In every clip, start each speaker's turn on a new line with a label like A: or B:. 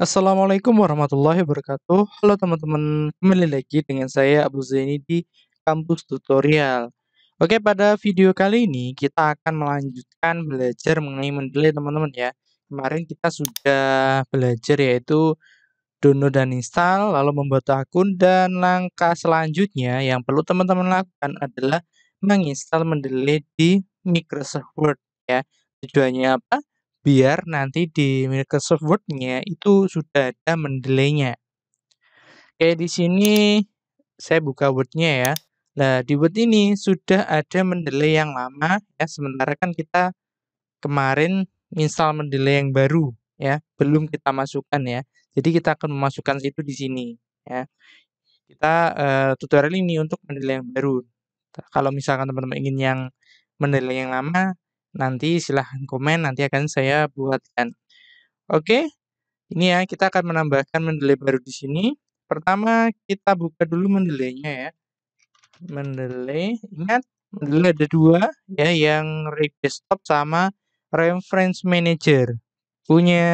A: Assalamualaikum warahmatullahi wabarakatuh. Halo teman-teman, kembali lagi dengan saya Abu Zaini di kampus tutorial. Oke, pada video kali ini kita akan melanjutkan belajar mengenai Mendeley teman-teman ya. Kemarin kita sudah belajar yaitu download dan install, lalu membuat akun dan langkah selanjutnya yang perlu teman-teman lakukan adalah menginstal Mendeley di Microsoft Word ya. Tujuannya apa? biar nanti di Microsoft Word-nya itu sudah ada mendelainya. Oke, di sini saya buka Word-nya ya. Nah, di Word ini sudah ada mendelai yang lama ya, sementara kan kita kemarin install mendelai yang baru ya, belum kita masukkan ya. Jadi kita akan memasukkan itu di sini ya. Kita uh, tutorial ini untuk mendelai yang baru. Kalau misalkan teman-teman ingin yang mendelai yang lama, nanti silahkan komen, nanti akan saya buatkan. Oke, ini ya kita akan menambahkan mendelai baru di sini. Pertama kita buka dulu mendelainya ya. Mendelai, ingat mendelai ada dua ya, yang desktop sama reference manager. Punya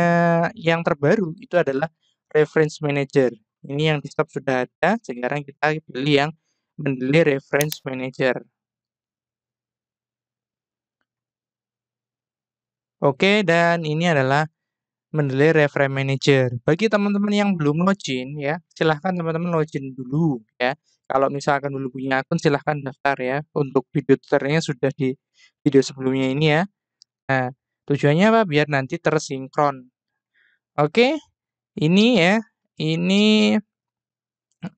A: yang terbaru itu adalah reference manager. Ini yang desktop sudah ada, sekarang kita pilih yang mendelai reference manager. Oke, dan ini adalah mendelay Reframe manager. Bagi teman-teman yang belum login ya, silahkan teman-teman login dulu ya. Kalau misalkan dulu punya akun silahkan daftar ya. Untuk video tutorialnya sudah di video sebelumnya ini ya. Nah, tujuannya apa? Biar nanti tersinkron. Oke, ini ya, ini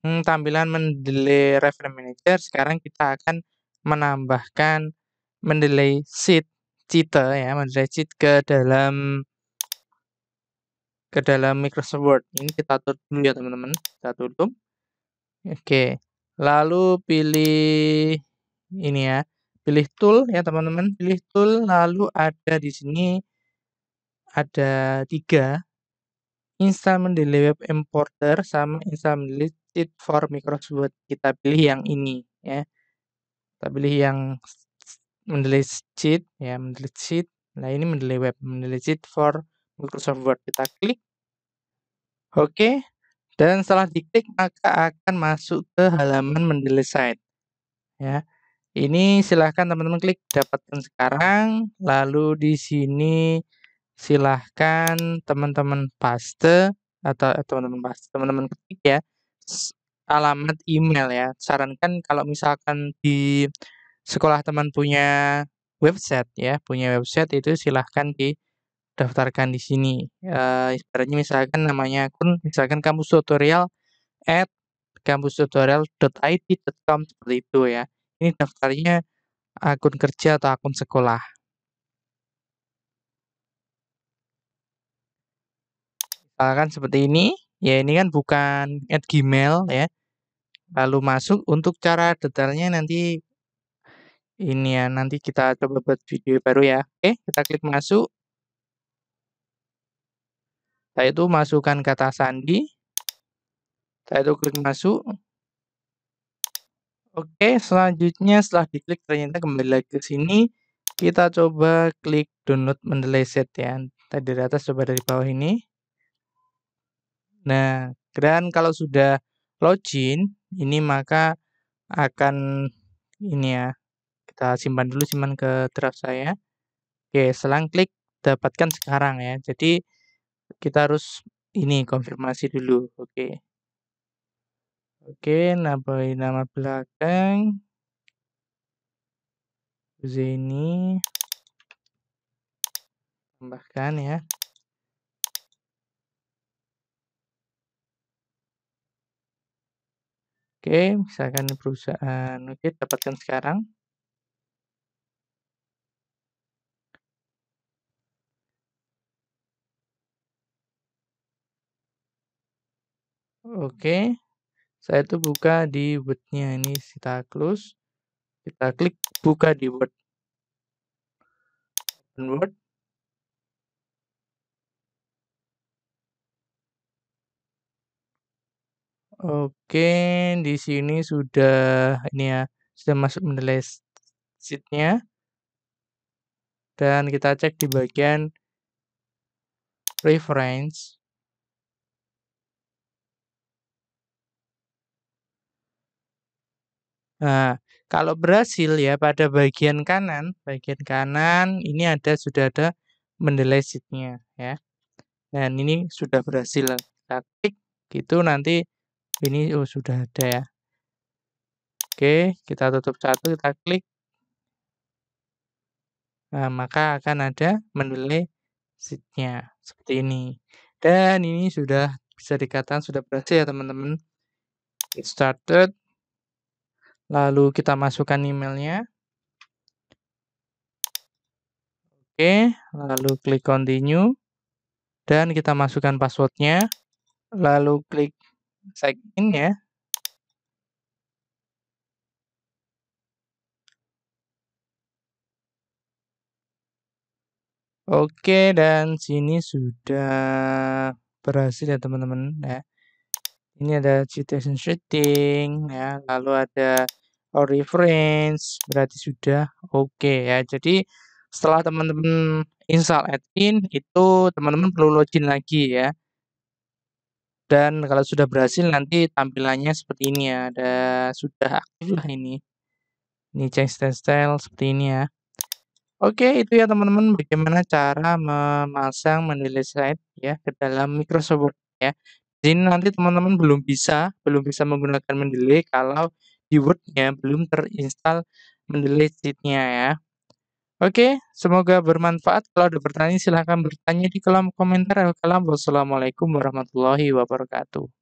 A: hmm, tampilan mendelay Reframe manager. Sekarang kita akan menambahkan mendelay Seed Cita ya, mandiri ke dalam ke dalam Microsoft Word. Ini kita tutup dulu ya teman-teman. Kita tutup. Oke. Lalu pilih ini ya. Pilih tool ya teman-teman. Pilih tool lalu ada di sini ada tiga install mendelay web importer sama install mendelay for Microsoft Word. Kita pilih yang ini ya. Kita pilih yang mendelete sheet ya mendelete sheet nah ini mendelete web mendelete sheet for Microsoft Word kita klik oke okay. dan setelah diklik maka akan masuk ke halaman mendelete site ya ini silahkan teman-teman klik dapatkan sekarang lalu di sini silahkan teman-teman paste atau eh, teman-teman paste teman-teman ketik ya alamat email ya sarankan kalau misalkan di sekolah teman punya website ya, punya website itu silahkan daftarkan di sini. Uh, ibaratnya misalkan namanya akun, misalkan kampus tutorial at kampus tutorial.id.com seperti itu ya. Ini daftarnya akun kerja atau akun sekolah. Misalkan seperti ini, ya ini kan bukan at Gmail ya. Lalu masuk untuk cara detailnya nanti ini ya. Nanti kita coba buat video baru ya. Oke, kita klik masuk. Setelah itu masukkan kata sandi. Setelah itu klik masuk. Oke, selanjutnya setelah diklik ternyata kembali lagi ke sini. Kita coba klik download set ya. Tadi dari atas coba dari bawah ini. Nah, dan kalau sudah login ini maka akan ini ya kita simpan dulu simpan ke draft saya oke selang klik dapatkan sekarang ya jadi kita harus ini konfirmasi dulu oke oke nambahin nama belakang Zeni tambahkan ya Oke, misalkan perusahaan. Oke, dapatkan sekarang. Oke. Okay. Saya itu buka di Word-nya ini kita close. Kita klik buka di Word. Open Word. Oke, di sini sudah ini ya, sudah masuk menilai sheet-nya. Dan kita cek di bagian reference. Nah, kalau berhasil ya pada bagian kanan, bagian kanan ini ada sudah ada mendelai seatnya ya. Dan ini sudah berhasil. Kita klik gitu nanti ini oh, sudah ada ya. Oke, kita tutup satu, kita klik. Nah, maka akan ada mendelai seatnya seperti ini. Dan ini sudah bisa dikatakan sudah berhasil ya teman-teman. It started Lalu kita masukkan emailnya. Oke, lalu klik continue. Dan kita masukkan passwordnya. Lalu klik sign in ya. Oke, dan sini sudah berhasil ya teman-teman. Ya. Ini ada citation shooting ya, lalu ada reference berarti sudah oke okay, ya. Jadi setelah teman-teman install add-in itu teman-teman perlu login lagi ya. Dan kalau sudah berhasil nanti tampilannya seperti ini ya. Ada sudah aktif lah ini. Ini change style seperti ini ya. Oke, okay, itu ya teman-teman bagaimana cara memasang menilai slide ya ke dalam Microsoft ya. Jadi nanti teman-teman belum bisa belum bisa menggunakan Mendeley kalau di word belum terinstall Mendeley sheet ya. Oke, semoga bermanfaat. Kalau ada pertanyaan silahkan bertanya di kolom komentar. Wassalamualaikum warahmatullahi wabarakatuh.